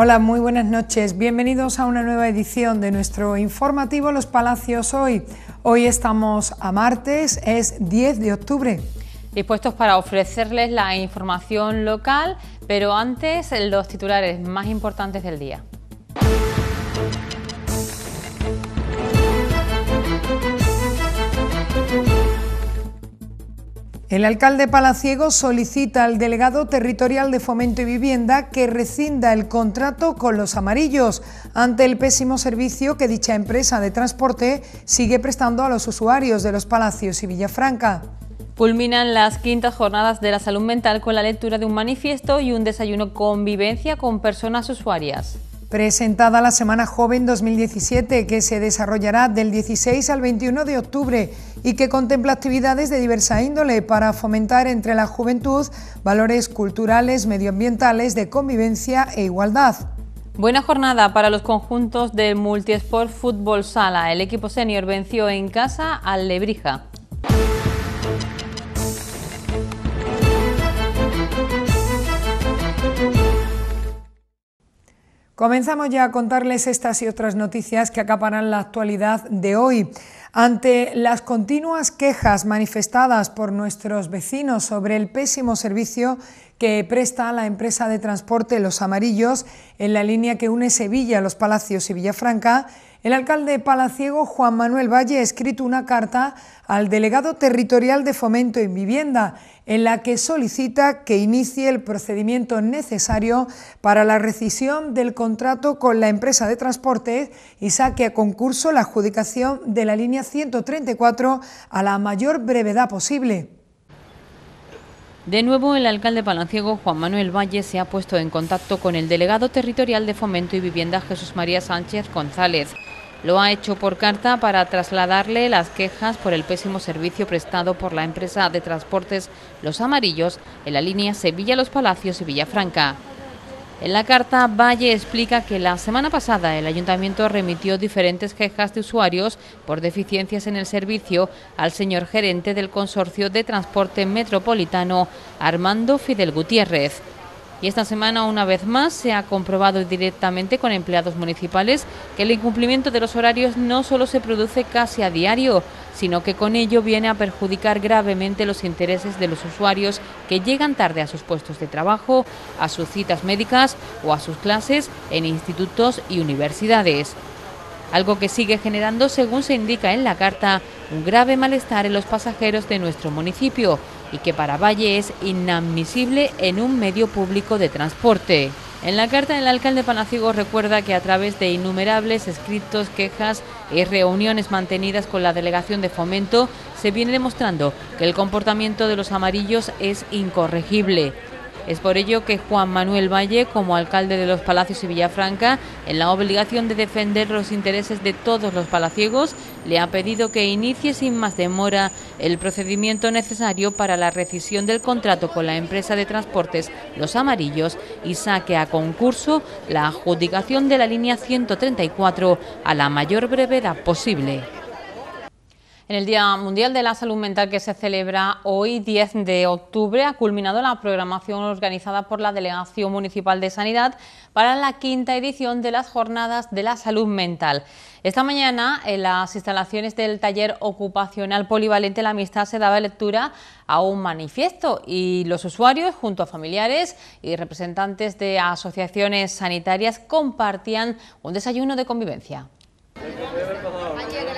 Hola, muy buenas noches. Bienvenidos a una nueva edición de nuestro informativo Los Palacios Hoy. Hoy estamos a martes, es 10 de octubre. Dispuestos para ofrecerles la información local, pero antes los titulares más importantes del día. El alcalde Palaciego solicita al delegado territorial de Fomento y Vivienda que rescinda el contrato con los amarillos ante el pésimo servicio que dicha empresa de transporte sigue prestando a los usuarios de los Palacios y Villafranca. Culminan las quintas jornadas de la salud mental con la lectura de un manifiesto y un desayuno convivencia con personas usuarias presentada la Semana Joven 2017, que se desarrollará del 16 al 21 de octubre y que contempla actividades de diversa índole para fomentar entre la juventud valores culturales, medioambientales, de convivencia e igualdad. Buena jornada para los conjuntos del Multisport Fútbol Sala. El equipo senior venció en casa al Lebrija. Comenzamos ya a contarles estas y otras noticias que acaparan la actualidad de hoy. Ante las continuas quejas manifestadas por nuestros vecinos sobre el pésimo servicio que presta la empresa de transporte Los Amarillos en la línea que une Sevilla, Los Palacios y Villafranca, el alcalde palaciego Juan Manuel Valle ha escrito una carta al delegado territorial de Fomento y Vivienda en la que solicita que inicie el procedimiento necesario para la rescisión del contrato con la empresa de transporte y saque a concurso la adjudicación de la línea 134 a la mayor brevedad posible. De nuevo, el alcalde palanciego Juan Manuel Valle se ha puesto en contacto con el delegado territorial de Fomento y Vivienda Jesús María Sánchez González lo ha hecho por carta para trasladarle las quejas por el pésimo servicio prestado por la empresa de transportes Los Amarillos en la línea Sevilla-Los Palacios y Villafranca. En la carta, Valle explica que la semana pasada el ayuntamiento remitió diferentes quejas de usuarios por deficiencias en el servicio al señor gerente del Consorcio de Transporte Metropolitano, Armando Fidel Gutiérrez. Y esta semana, una vez más, se ha comprobado directamente con empleados municipales que el incumplimiento de los horarios no solo se produce casi a diario, sino que con ello viene a perjudicar gravemente los intereses de los usuarios que llegan tarde a sus puestos de trabajo, a sus citas médicas o a sus clases en institutos y universidades algo que sigue generando, según se indica en la carta, un grave malestar en los pasajeros de nuestro municipio y que para Valle es inadmisible en un medio público de transporte. En la carta, el alcalde Panacigo recuerda que a través de innumerables escritos, quejas y reuniones mantenidas con la delegación de fomento, se viene demostrando que el comportamiento de los amarillos es incorregible. Es por ello que Juan Manuel Valle, como alcalde de los Palacios y Villafranca, en la obligación de defender los intereses de todos los palaciegos, le ha pedido que inicie sin más demora el procedimiento necesario para la rescisión del contrato con la empresa de transportes Los Amarillos y saque a concurso la adjudicación de la línea 134 a la mayor brevedad posible. En el Día Mundial de la Salud Mental que se celebra hoy, 10 de octubre, ha culminado la programación organizada por la Delegación Municipal de Sanidad para la quinta edición de las Jornadas de la Salud Mental. Esta mañana, en las instalaciones del Taller Ocupacional Polivalente La Amistad se daba lectura a un manifiesto y los usuarios, junto a familiares y representantes de asociaciones sanitarias, compartían un desayuno de convivencia.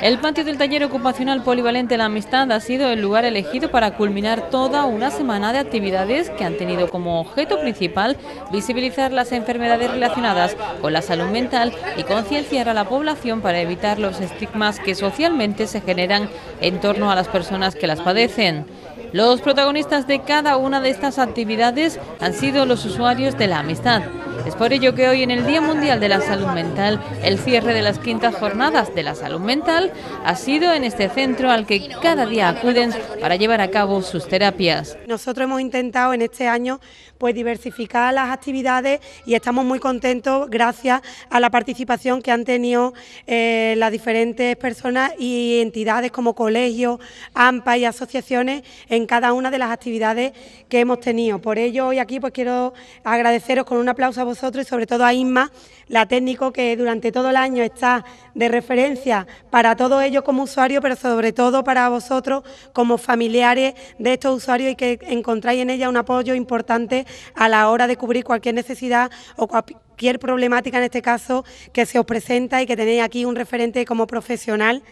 El patio del taller ocupacional polivalente La Amistad ha sido el lugar elegido para culminar toda una semana de actividades que han tenido como objeto principal visibilizar las enfermedades relacionadas con la salud mental y concienciar a la población para evitar los estigmas que socialmente se generan en torno a las personas que las padecen. Los protagonistas de cada una de estas actividades han sido los usuarios de la amistad. Es por ello que hoy en el Día Mundial de la Salud Mental, el cierre de las quintas jornadas de la salud mental ha sido en este centro al que cada día acuden para llevar a cabo sus terapias. Nosotros hemos intentado en este año pues diversificar las actividades y estamos muy contentos gracias a la participación que han tenido eh, las diferentes personas y entidades como colegios, AMPA y asociaciones en cada una de las actividades que hemos tenido. Por ello hoy aquí pues quiero agradeceros con un aplauso vosotros y sobre todo a Inma, la técnico que durante todo el año está de referencia para todos ellos como usuarios, pero sobre todo para vosotros como familiares de estos usuarios y que encontráis en ella un apoyo importante a la hora de cubrir cualquier necesidad o cualquier problemática en este caso que se os presenta y que tenéis aquí un referente como profesional.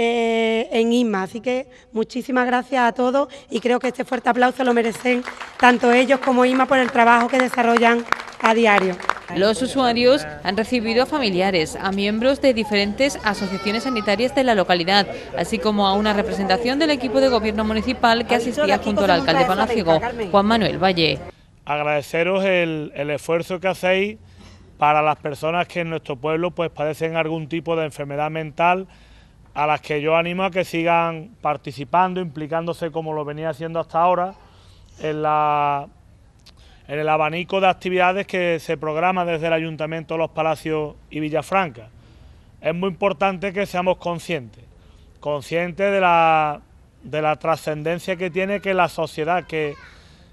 Eh, en ISMA. Así que muchísimas gracias a todos y creo que este fuerte aplauso lo merecen tanto ellos como IMa por el trabajo que desarrollan a diario. Los usuarios han recibido a familiares, a miembros de diferentes asociaciones sanitarias de la localidad, así como a una representación del equipo de gobierno municipal que asistía junto al alcalde palaciego, Juan Manuel Valle. Agradeceros el, el, esfuerzo que hacéis para las personas que en nuestro pueblo pues padecen algún tipo de enfermedad mental, a las que yo animo a que sigan participando, implicándose como lo venía haciendo hasta ahora en la en el abanico de actividades que se programa desde el Ayuntamiento Los Palacios y Villafranca. Es muy importante que seamos conscientes, conscientes de la, de la trascendencia que tiene que la sociedad que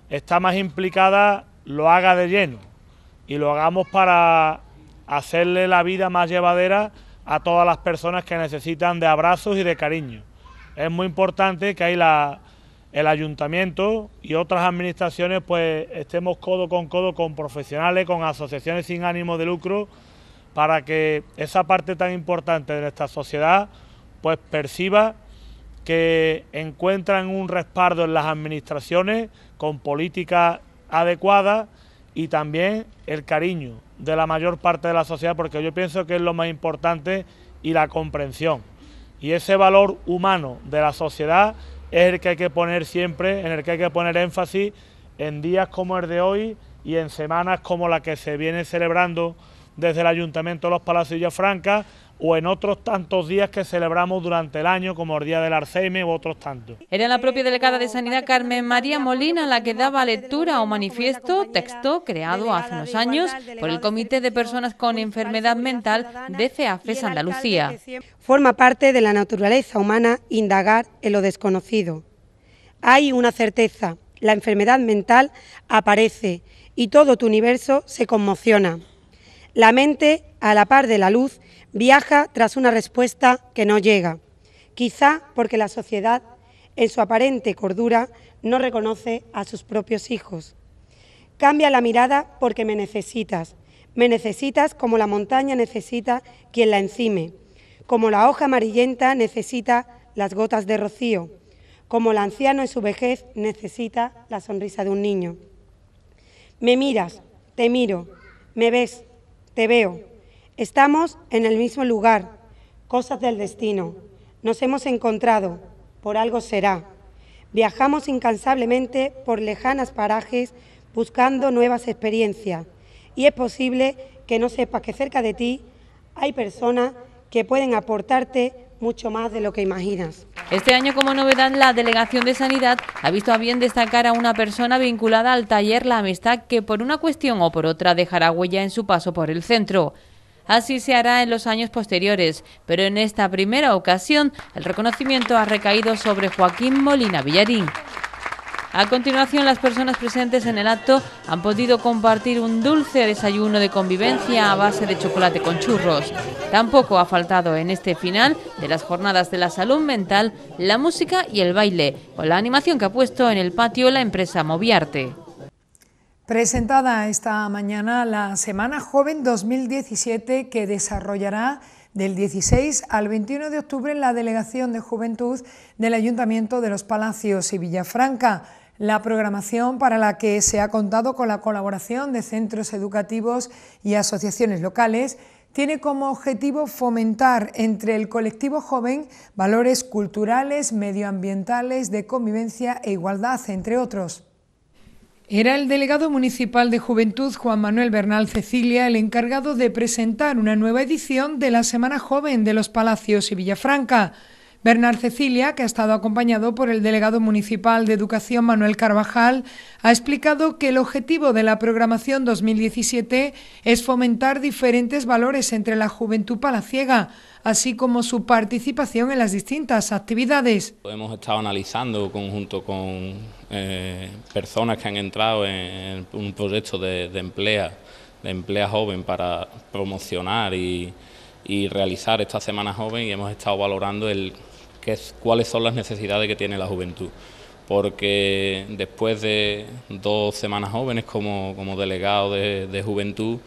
está más implicada lo haga de lleno y lo hagamos para hacerle la vida más llevadera a todas las personas que necesitan de abrazos y de cariño. Es muy importante que hay la, el ayuntamiento y otras administraciones pues estemos codo con codo con profesionales, con asociaciones sin ánimo de lucro, para que esa parte tan importante de nuestra sociedad pues perciba que encuentran un respaldo en las administraciones con políticas adecuadas y también el cariño de la mayor parte de la sociedad, porque yo pienso que es lo más importante y la comprensión. Y ese valor humano de la sociedad es el que hay que poner siempre, en el que hay que poner énfasis en días como el de hoy y en semanas como la que se viene celebrando desde el Ayuntamiento de los Palacios Villafranca o en otros tantos días que celebramos durante el año, como el Día del Arceime u otros tantos. Era la propia delegada de Sanidad Carmen María Molina la que daba lectura o manifiesto, texto creado hace unos años por el Comité de Personas con Enfermedad Mental de CEAFES Andalucía. E Forma parte de la naturaleza humana indagar en lo desconocido. Hay una certeza, la enfermedad mental aparece y todo tu universo se conmociona. La mente, a la par de la luz, viaja tras una respuesta que no llega, quizá porque la sociedad, en su aparente cordura, no reconoce a sus propios hijos. Cambia la mirada porque me necesitas, me necesitas como la montaña necesita quien la encime, como la hoja amarillenta necesita las gotas de rocío, como el anciano en su vejez necesita la sonrisa de un niño. Me miras, te miro, me ves, te veo. Estamos en el mismo lugar, cosas del destino. Nos hemos encontrado, por algo será. Viajamos incansablemente por lejanas parajes buscando nuevas experiencias y es posible que no sepas que cerca de ti hay personas que pueden aportarte mucho más de lo que imaginas. Este año, como novedad, la Delegación de Sanidad ha visto a bien destacar a una persona vinculada al taller La Amistad que por una cuestión o por otra dejará huella en su paso por el centro. Así se hará en los años posteriores, pero en esta primera ocasión el reconocimiento ha recaído sobre Joaquín Molina Villarín. A continuación, las personas presentes en el acto han podido compartir un dulce desayuno de convivencia a base de chocolate con churros. Tampoco ha faltado en este final de las jornadas de la salud mental la música y el baile, con la animación que ha puesto en el patio la empresa Moviarte. Presentada esta mañana la Semana Joven 2017 que desarrollará del 16 al 21 de octubre la Delegación de Juventud del Ayuntamiento de los Palacios y Villafranca. La programación para la que se ha contado con la colaboración de centros educativos y asociaciones locales tiene como objetivo fomentar entre el colectivo joven valores culturales, medioambientales, de convivencia e igualdad, entre otros. Era el delegado municipal de Juventud, Juan Manuel Bernal Cecilia, el encargado de presentar una nueva edición de la Semana Joven de los Palacios y Villafranca. Bernal Cecilia, que ha estado acompañado por el delegado municipal de Educación Manuel Carvajal, ha explicado que el objetivo de la programación 2017 es fomentar diferentes valores entre la juventud palaciega, así como su participación en las distintas actividades. Hemos estado analizando conjunto con eh, personas que han entrado en, un proyecto de, emplea, de emplea joven para promocionar y, realizar esta semana joven y hemos estado valorando el, cuáles son las necesidades que tiene la juventud. Porque después de dos semanas jóvenes como, delegado de, juventud,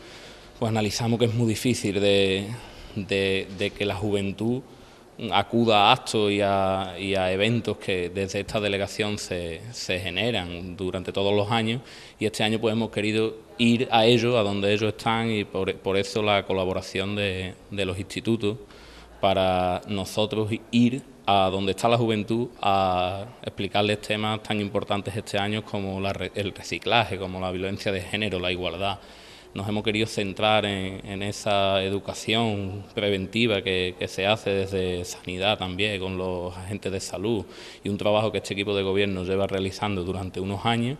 pues analizamos que es muy difícil de, que la juventud acuda a actos y a, eventos que desde esta delegación se, generan durante todos los años y este año pues hemos querido ir a ellos, a donde ellos están y por, eso la colaboración de, los institutos para nosotros ir a donde está la juventud a explicarles temas tan importantes este año como el reciclaje, como la violencia de género, la igualdad nos hemos querido centrar en, esa educación preventiva que, se hace desde sanidad también con los agentes de salud y un trabajo que este equipo de gobierno lleva realizando durante unos años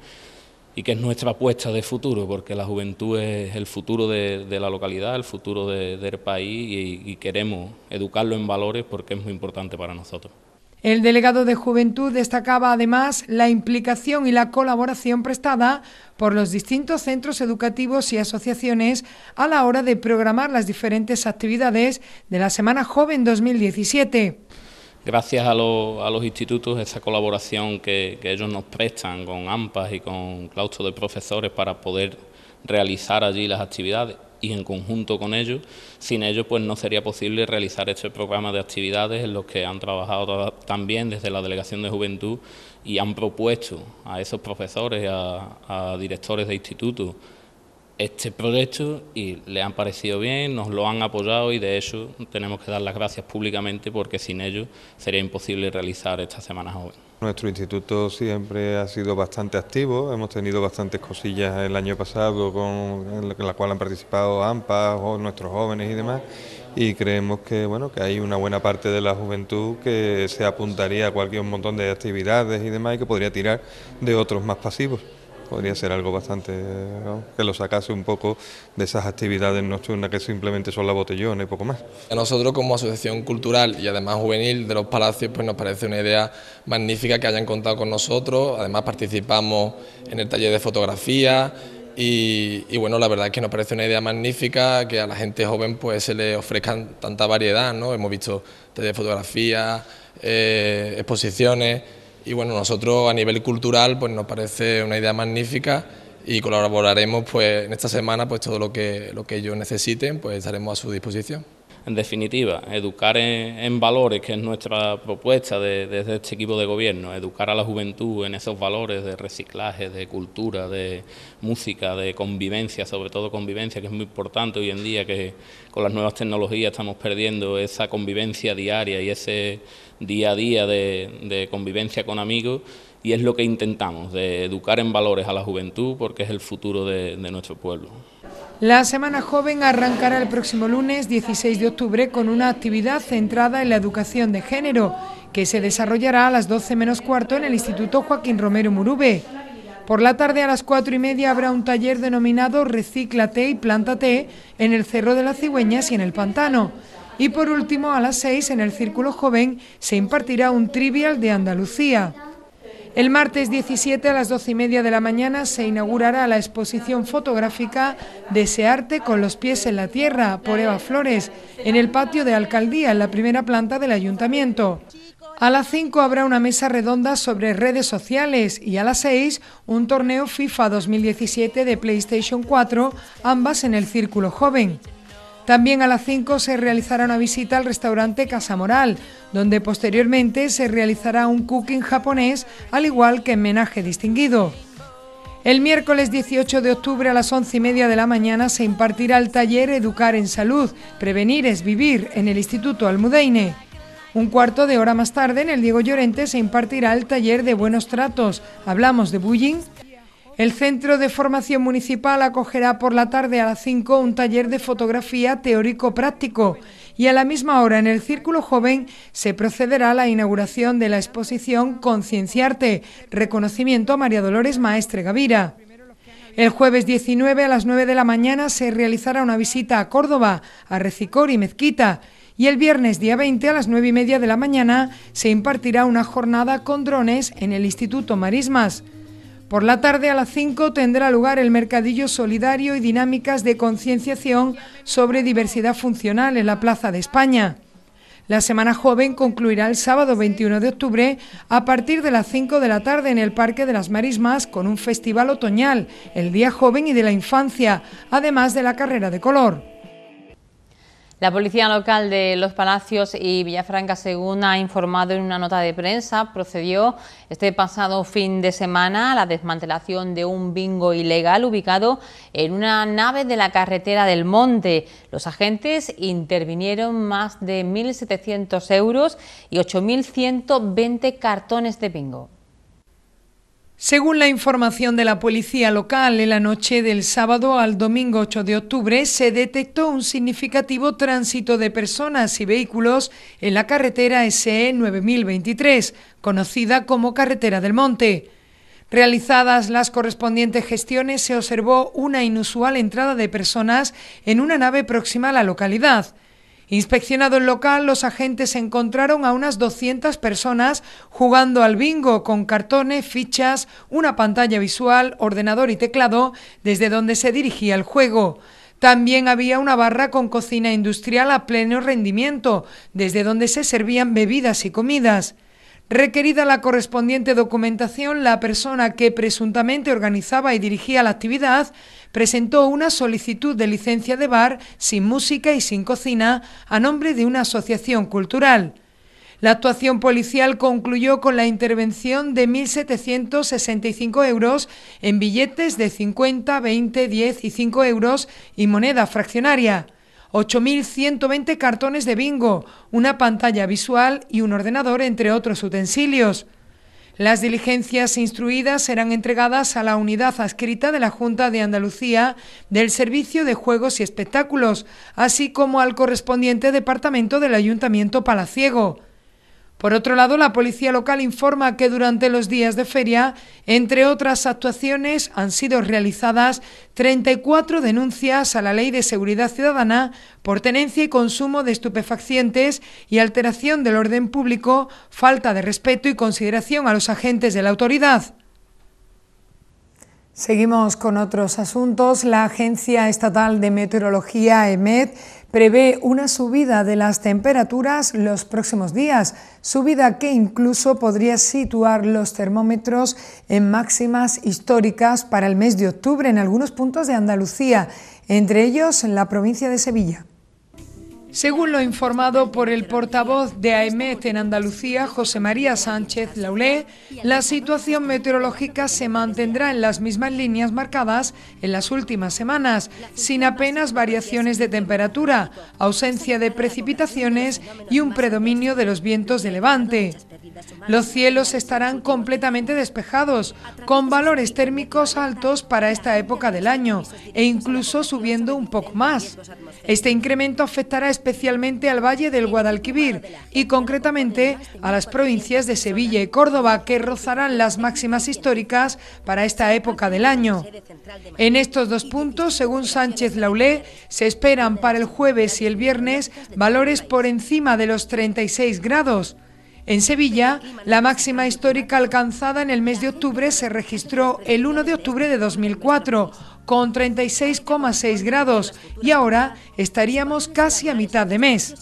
y que es nuestra apuesta de futuro, porque la juventud es el futuro de, la localidad, el futuro de, del país y queremos educarlo en valores porque es muy importante para nosotros. El delegado de Juventud destacaba además la implicación y la colaboración prestada por los distintos centros educativos y asociaciones a la hora de programar las diferentes actividades de la Semana Joven 2017 gracias a, los institutos, esa colaboración que, que, ellos nos prestan con AMPAS y con claustro de profesores para poder realizar allí las actividades y en conjunto con ellos. Sin ellos, pues no sería posible realizar este programa de actividades en los que han trabajado también desde la Delegación de Juventud y han propuesto a esos profesores, a, a directores de institutos, este proyecto y le han parecido bien, nos lo han apoyado y de eso tenemos que dar las gracias públicamente porque sin ellos sería imposible realizar esta Semana Joven. Nuestro instituto siempre ha sido bastante activo, hemos tenido bastantes cosillas el año pasado con en la cual han participado AMPA, nuestros jóvenes y demás y creemos que bueno que hay una buena parte de la juventud que se apuntaría a cualquier montón de actividades y demás y que podría tirar de otros más pasivos podría ser algo bastante que lo sacase un poco de esas actividades nocturnas que simplemente son la botellona y poco más. A nosotros como asociación cultural y además juvenil de los palacios pues nos parece una idea magnífica que hayan contado con nosotros, además participamos en el taller de fotografía y, bueno, la verdad es que nos parece una idea magnífica que a la gente joven pues se le ofrezcan tanta variedad, ¿no? Hemos visto taller de fotografía, eh, exposiciones y bueno, nosotros a nivel cultural pues nos parece una idea magnífica y colaboraremos pues en esta semana pues todo lo que, lo que ellos necesiten pues estaremos a su disposición. En definitiva, educar en, valores, que es nuestra propuesta desde este equipo de gobierno, educar a la juventud en esos valores de reciclaje, de cultura, de música, de convivencia, sobre todo convivencia, que es muy importante hoy en día, que con las nuevas tecnologías estamos perdiendo esa convivencia diaria y ese día a día de, convivencia con amigos y es lo que intentamos, de educar en valores a la juventud porque es el futuro de, de nuestro pueblo. La Semana Joven arrancará el próximo lunes 16 de octubre con una actividad centrada en la educación de género que se desarrollará a las 12 menos cuarto en el Instituto Joaquín Romero Murube. Por la tarde a las 4 y media habrá un taller denominado Recíclate y Plántate en el Cerro de las Cigüeñas y en el Pantano. Y por último, a las 6 en el Círculo Joven se impartirá un trivial de Andalucía. El martes 17 a las 12 y media de la mañana se inaugurará la exposición fotográfica de arte con los pies en la tierra por Eva Flores en el patio de alcaldía, en la primera planta del ayuntamiento. A las 5 habrá una mesa redonda sobre redes sociales y a las 6 un torneo FIFA 2017 de PlayStation 4, ambas en el Círculo Joven. También a las 5 se realizará una visita al restaurante Casa Moral, donde posteriormente se realizará un cooking japonés, al igual que homenaje distinguido. El miércoles 18 de octubre a las 11 y media de la mañana se impartirá el taller Educar en Salud, Prevenir es Vivir en el Instituto Almudeine. Un cuarto de hora más tarde, en el Diego Llorente, se impartirá el taller de Buenos Tratos. Hablamos de bullying el Centro de Formación Municipal acogerá por la tarde a las 5 un taller de fotografía teórico-práctico y a la misma hora en el Círculo Joven se procederá a la inauguración de la exposición Concienciarte, reconocimiento a María Dolores Maestre Gavira. El jueves 19 a las 9 de la mañana se realizará una visita a Córdoba, a Recicor y Mezquita y el viernes día 20 a las 9 y media de la mañana se impartirá una jornada con drones en el Instituto Marismas. Por la tarde a las 5 tendrá lugar el mercadillo solidario y dinámicas de concienciación sobre diversidad funcional en la Plaza de España. La Semana Joven concluirá el sábado 21 de octubre a partir de las 5 de la tarde en el Parque de las Marismas con un festival otoñal, el Día Joven y de la Infancia, además de la carrera de color. La policía local de Los Palacios y Villafranca, según ha informado en una nota de prensa, procedió este pasado fin de semana a la desmantelación de un bingo ilegal ubicado en una nave de la carretera del Monte. Los agentes intervinieron más de 1.700 euros y 8.120 cartones de bingo. Según la información de la policía local, en la noche del sábado al domingo 8 de octubre se detectó un significativo tránsito de personas y vehículos en la carretera SE 9023, conocida como Carretera del Monte. Realizadas las correspondientes gestiones, se observó una inusual entrada de personas en una nave próxima a la localidad. Inspeccionado el local, los agentes encontraron a unas 200 personas jugando al bingo con cartones, fichas, una pantalla visual, ordenador y teclado desde donde se dirigía el juego. También había una barra con cocina industrial a pleno rendimiento, desde donde se servían bebidas y comidas. Requerida la correspondiente documentación, la persona que presuntamente organizaba y dirigía la actividad presentó una solicitud de licencia de bar sin música y sin cocina a nombre de una asociación cultural. La actuación policial concluyó con la intervención de 1.765 euros en billetes de 50, 20, 10 y 5 euros y moneda fraccionaria. 8.120 cartones de bingo, una pantalla visual y un ordenador, entre otros utensilios. Las diligencias instruidas serán entregadas a la unidad adscrita de la Junta de Andalucía del Servicio de Juegos y Espectáculos, así como al correspondiente departamento del Ayuntamiento Palaciego. Por otro lado, la policía local informa que durante los días de feria, entre otras actuaciones, han sido realizadas 34 denuncias a la Ley de Seguridad Ciudadana por tenencia y consumo de estupefacientes y alteración del orden público, falta de respeto y consideración a los agentes de la autoridad. Seguimos con otros asuntos. La Agencia Estatal de Meteorología, EMED, prevé una subida de las temperaturas los próximos días, subida que incluso podría situar los termómetros en máximas históricas para el mes de octubre en algunos puntos de Andalucía, entre ellos en la provincia de Sevilla. Según lo informado por el portavoz de AEMET en Andalucía, José María Sánchez Laulé, la situación meteorológica se mantendrá en las mismas líneas marcadas en las últimas semanas, sin apenas variaciones de temperatura, ausencia de precipitaciones y un predominio de los vientos de levante. Los cielos estarán completamente despejados, con valores térmicos altos para esta época del año e incluso subiendo un poco más. Este incremento afectará especialmente al Valle del Guadalquivir y concretamente a las provincias de Sevilla y Córdoba, que rozarán las máximas históricas para esta época del año. En estos dos puntos, según Sánchez Laulé, se esperan para el jueves y el viernes valores por encima de los 36 grados. En Sevilla, la máxima histórica alcanzada en el mes de octubre se registró el 1 de octubre de 2004, con 36,6 grados, y ahora estaríamos casi a mitad de mes.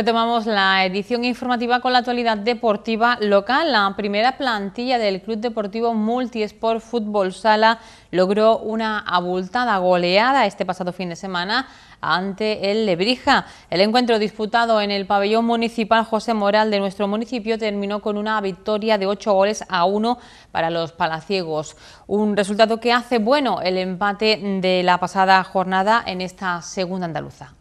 Retomamos la edición informativa con la actualidad deportiva local. La primera plantilla del Club Deportivo Multisport Fútbol Sala logró una abultada goleada este pasado fin de semana ante el Lebrija. El encuentro disputado en el pabellón municipal José Moral de nuestro municipio terminó con una victoria de 8 goles a 1 para los palaciegos. Un resultado que hace bueno el empate de la pasada jornada en esta segunda andaluza.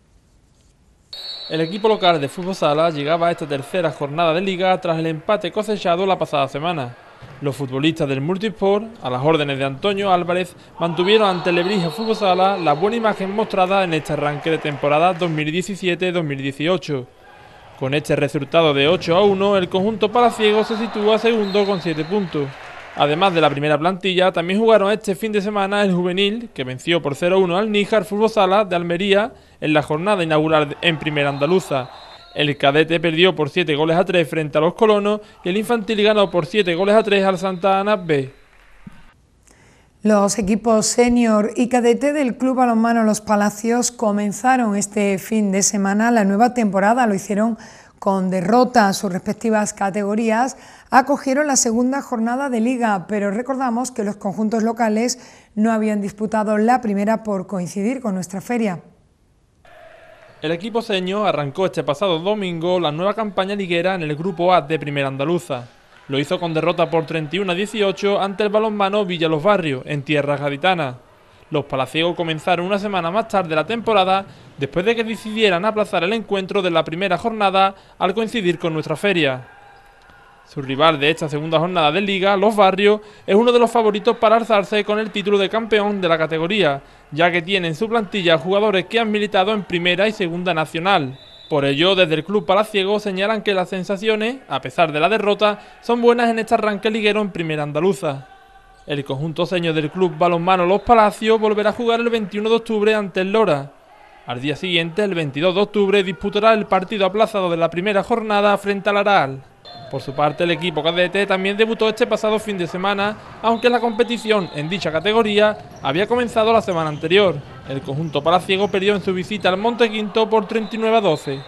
El equipo local de fútbol sala llegaba a esta tercera jornada de liga tras el empate cosechado la pasada semana. Los futbolistas del Multisport, a las órdenes de Antonio Álvarez, mantuvieron ante Lebrija Fútbol Sala la buena imagen mostrada en este arranque de temporada 2017-2018. Con este resultado de 8 a 1, el conjunto palaciego se sitúa segundo con 7 puntos. Además de la primera plantilla, también jugaron este fin de semana el juvenil, que venció por 0-1 al Níjar Fútbol Sala de Almería en la jornada inaugural en Primera Andaluza. El cadete perdió por 7 goles a 3 frente a los colonos y el infantil ganó por 7 goles a 3 al Santa Ana B. Los equipos senior y cadete del Club Balonmano Los Palacios comenzaron este fin de semana la nueva temporada, lo hicieron con derrota a sus respectivas categorías, acogieron la segunda jornada de liga, pero recordamos que los conjuntos locales no habían disputado la primera por coincidir con nuestra feria. El equipo ceño arrancó este pasado domingo la nueva campaña liguera en el Grupo A de Primera Andaluza. Lo hizo con derrota por 31 a 18 ante el balonmano Villa Los en tierra gaditana. Los palaciegos comenzaron una semana más tarde la temporada después de que decidieran aplazar el encuentro de la primera jornada al coincidir con nuestra feria. Su rival de esta segunda jornada de liga, Los Barrios, es uno de los favoritos para alzarse con el título de campeón de la categoría, ya que tiene en su plantilla jugadores que han militado en primera y segunda nacional. Por ello, desde el club palaciego señalan que las sensaciones, a pesar de la derrota, son buenas en este arranque liguero en primera andaluza. El conjunto seño del club balonmano Los Palacios volverá a jugar el 21 de octubre ante el Lora. Al día siguiente, el 22 de octubre, disputará el partido aplazado de la primera jornada frente al Aral. Por su parte, el equipo cadete también debutó este pasado fin de semana, aunque la competición en dicha categoría había comenzado la semana anterior. El conjunto palaciego perdió en su visita al Monte Quinto por 39 a 12.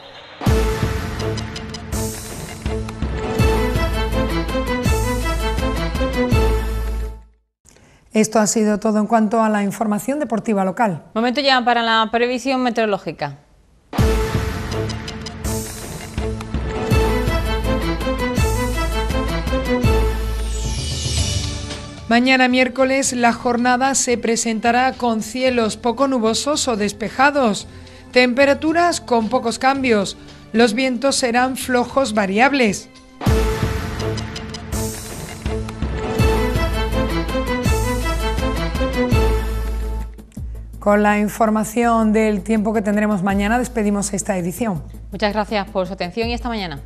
Esto ha sido todo en cuanto a la información deportiva local. Momento ya para la previsión meteorológica. Mañana miércoles la jornada se presentará con cielos poco nubosos o despejados, temperaturas con pocos cambios, los vientos serán flojos variables. Con la información del tiempo que tendremos mañana despedimos esta edición. Muchas gracias por su atención y hasta mañana.